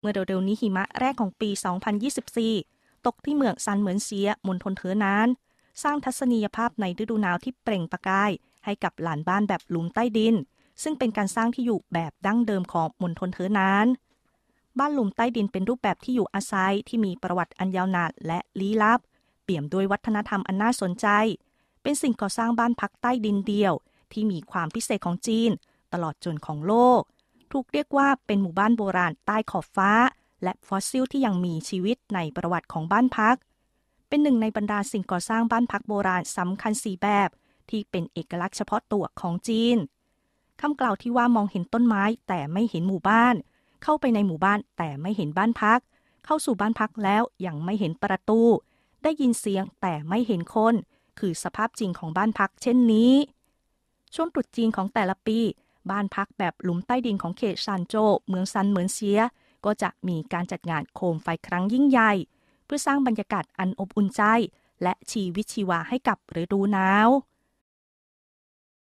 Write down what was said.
เมื่อเร็ว ๆนี้หิมะแรกของปี 2024 ตกที่เมืองซันเหมือนเซียมณฑลเทอนาน สร้างทัศนียภาพในฤดูหนาว ที่เปล่งประกายให้กับหลานบ้านแบบหลุมใต้ดิน ซึ่งเป็นการสร้างที่อยู่แบบดั้งเดิมของมณฑลเทอนาน บ้านหลุมใต้ดินเป็นรูปแบบที่อยู่อาศัยที่มีประวัติอันยาวนานและลี้ลับ เปี่ยมด้วยวัฒนธรรมอันน่าสนใจ เป็นสิ่งก่อสร้างบ้านพักใต้ดินเดียว ที่มีความพิเศษของจีน ตลอดจนของโลกถูกเรียกว่าเป็นหมู่บ้านโบราณใต้ขอบฟ้า และฟอสซิลที่ยังมีชีวิตในประวัติของบ้านพัก เป็นหนึ่งในบรรดาสิ่งก่อสร้างบ้านพักโบราณสำคัญสีแบบที่เป็นเอกลักษณ์เฉพาะตัวของจีนคำกล่าวที่ว่ามองเห็นต้นไม้แต่ไม่เห็นหมู่บ้าน เข้าไปในหมู่บ้านแต่ไม่เห็นบ้านพัก เข้าสู่บ้านพักแล้วยังไม่เห็นประตูได้ยินเสียงแต่ไม่เห็นคน คือสภาพจริงของบ้านพักเช่นนี้ ช่วงตรุษจีนของแต่ละปีบ้านพักแบบหลุมใต้ดินของเขตซานโจ เมืองซันเหมือนเสีย ก็จะมีการจัดงานโคมไฟครั้งยิ่งใหญ่ เพื่อสร้างบรรยากาศอันอบอุ่นใจ และชีวิตชีวาให้กับฤดูหนาว